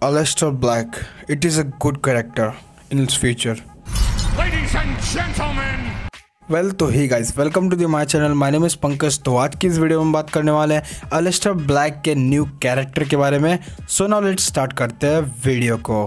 Alistair Black. It is a good character in its future. Ladies and gentlemen. Well तो hi guys welcome to the my channel my name is Pankaj तो आज की इस video में बात करने वाले हैं अलेस्टर ब्लैक के न्यू कैरेक्टर के बारे में सो नाउ लेट्स स्टार्ट करते हैं वीडियो को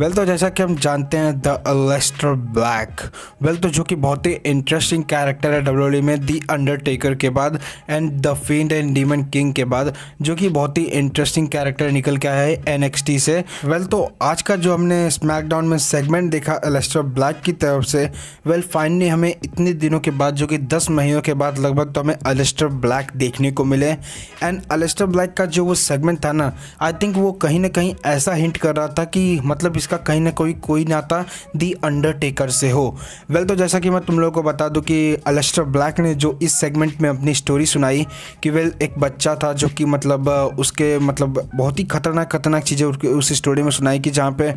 वेल तो जैसा कि हम जानते हैं द अलेस्टर ब्लैक वेल तो जो कि बहुत ही इंटरेस्टिंग कैरेक्टर है डब्ल्यू e में दी अंडरटेकर के बाद and the Fiend and Demon King के बाद जो कि बहुत ही इंटरेस्टिंग कैरेक्टर निकल के आया है एन से वेल तो आज का जो हमने स्मैकडाउन में सेगमेंट देखा अलेस्टर ब्लैक की तरफ से वेल फाइनली हमें इतने दिनों के बाद जो कि दस महीनों के बाद लगभग तो हमें अलेस्टर ब्लैक देखने को मिले एंड अलेस्टर ब्लैक का जो वो सेगमेंट था ना आई थिंक वो कहीं ना कहीं ऐसा हिंट कर रहा था कि मतलब इस इसका कहीं ना कोई कोई नाता दी अंडरटेकर से हो वेल तो जैसा कि मैं तुम लोगों को बता दूं कि अलस्टर ब्लैक ने जो इस सेगमेंट में अपनी स्टोरी सुनाई कि वेल एक बच्चा था जो कि मतलब उसके मतलब बहुत ही खतरनाक खतरनाक चीज़ें उस स्टोरी में सुनाई कि जहाँ पे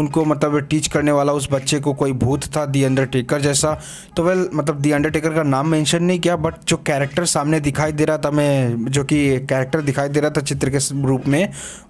उनको मतलब टीच करने वाला उस बच्चे को कोई भूत था दी अंडरटेकर जैसा तो वेल मतलब दी अंडरटेकर का नाम मैंशन नहीं किया बट जो कैरेक्टर सामने दिखाई दे रहा था मैं जो कि कैरेक्टर दिखाई दे रहा था चित्र के रूप में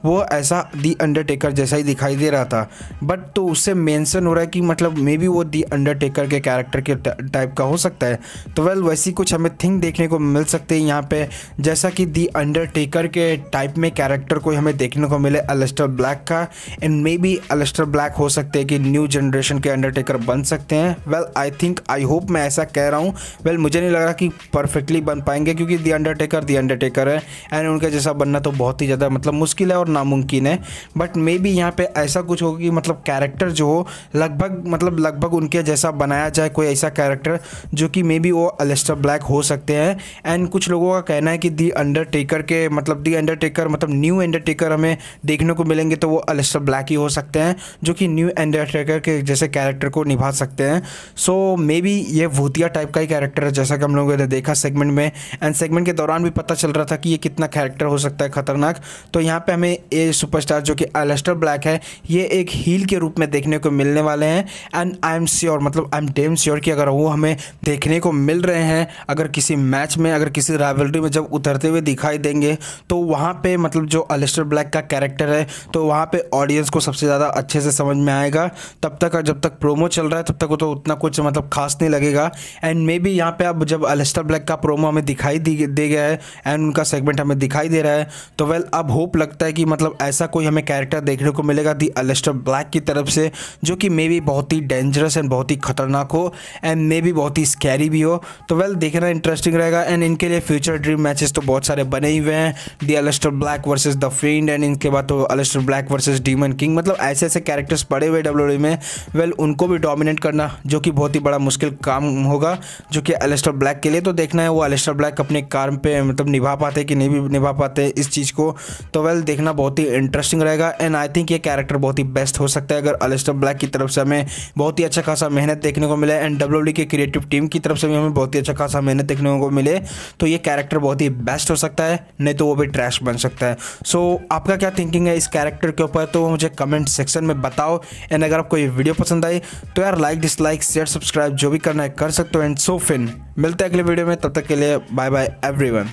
वो ऐसा दी अंडरटेकर जैसा ही दिखाई दे रहा था बट तो उससे मेंशन हो रहा है कि मतलब मे बी वो दी अंडरटेकर के कैरेक्टर के टाइप का हो सकता है तो वेल वैसी कुछ हमें थिंग देखने को मिल सकती है यहाँ पे जैसा कि दी अंडरटेकर के टाइप में कैरेक्टर कोई हमें देखने को मिले अलेस्टर ब्लैक का and maybe Aleister Black हो सकते हैं कि न्यू जनरेशन के अंडरटेकर बन सकते हैं well I think I hope मैं ऐसा कह रहा हूँ वेल well, मुझे नहीं लग रहा कि परफेक्टली बन पाएंगे क्योंकि दी अंडरटेकर दी अंडरटेकर है एंड उनके जैसा बनना तो बहुत ही ज़्यादा मतलब मुश्किल है और नामुमकिन है बट मे बी यहाँ पर ऐसा कुछ होगा कि कि मतलब कैरेक्टर जो हो लगभग मतलब लगभग उनके जैसा बनाया जाए कोई ऐसा कैरेक्टर जो कि मे बी वो अलेस्टर ब्लैक हो सकते हैं एंड कुछ लोगों का कहना है कि दी अंडरटेकर के मतलब दी अंडरटेकर मतलब न्यू अंडरटेकर हमें देखने को मिलेंगे तो वो अलेस्टर ब्लैक ही हो सकते हैं जो कि न्यू अंडरटेकर के जैसे कैरेक्टर को निभा सकते हैं सो मे बी ये भूतिया टाइप का ही कैरेक्टर है जैसा कि हम लोगों ने देखा सेगमेंट में एंड सेगमेंट के दौरान भी पता चल रहा था कि ये कितना कैरेक्टर हो सकता है खतरनाक तो यहाँ पे हमें ये सुपरस्टार जो कि अलेस्टर ब्लैक है ये एक हील के रूप में देखने को मिलने वाले हैं एंड आई एम श्योर मतलब आई एम डेम श्योर कि अगर वो हमें देखने को मिल रहे हैं अगर किसी मैच में अगर किसी राइवलरी में जब उतरते हुए दिखाई देंगे तो वहाँ पे मतलब जो अलेस्टर ब्लैक का कैरेक्टर है तो वहाँ पे ऑडियंस को सबसे ज़्यादा अच्छे से समझ में आएगा तब तक जब तक प्रोमो चल रहा है तब तक वो तो उतना कुछ मतलब खास नहीं लगेगा एंड मे बी यहाँ पर अब जब अलेस्टर ब्लैक का प्रोमो हमें दिखाई दे गया है एंड उनका सेगमेंट हमें दिखाई दे रहा है तो वेल अब होप लगता है कि मतलब ऐसा कोई हमें कैरेक्टर देखने को मिलेगा दी अलिस्टर ब्लैक की तरफ से जो कि मे बी बहुत ही डेंजरस एंड बहुत ही खतरनाक हो एंड मे बी बहुत ही स्कैरी भी हो तो वेल देखना इंटरेस्टिंग रहेगा एंड इनके लिए फ्यूचर ड्रीम मैचेस तो बहुत सारे बने ही हुए हैं the Aleister Black versus the Fiend and इनके बाद तो Aleister Black versus Demon King मतलब ऐसे ऐसे कैरेक्टर्स पड़े हुए डब्ल्यू में वेल उनको भी डोमिनेट करना जो कि बहुत ही बड़ा मुश्किल काम होगा जो कि अलेस्टर ब्लैक के लिए तो देखना है वो अलेस्टर ब्लैक अपने कार पे मतलब निभा पाते कि नहीं भी निभा पाते इस चीज़ को तो वेल देखना बहुत ही इंटरेस्टिंग रहेगा एंड आई थिंक ये कैरेक्टर बहुत ही बेस्ट हो सकता है अगर अलेस्टर ब्लैक की तरफ से हमें बहुत ही अच्छा खासा मेहनत देखने को मिले एंड डब्ल्यू की क्रिएटिव टीम की तरफ से भी हमें बहुत ही अच्छा खासा मेहनत देखने को मिले तो ये कैरेक्टर बहुत ही बेस्ट हो सकता है नहीं तो वो भी ट्रैश बन सकता है सो so, आपका क्या थिंकिंग है इस कैरेक्टर के ऊपर तो मुझे कमेंट सेक्शन में बताओ एंड अगर आपको ये वीडियो पसंद आई तो यार लाइक डिसलाइक शेयर सब्सक्राइब जो भी करना है कर सकते हो एंड सो फिन मिलते हैं अगले वीडियो में तब तक के लिए bye bye everyone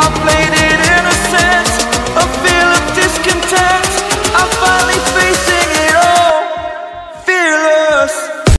I've played it innocent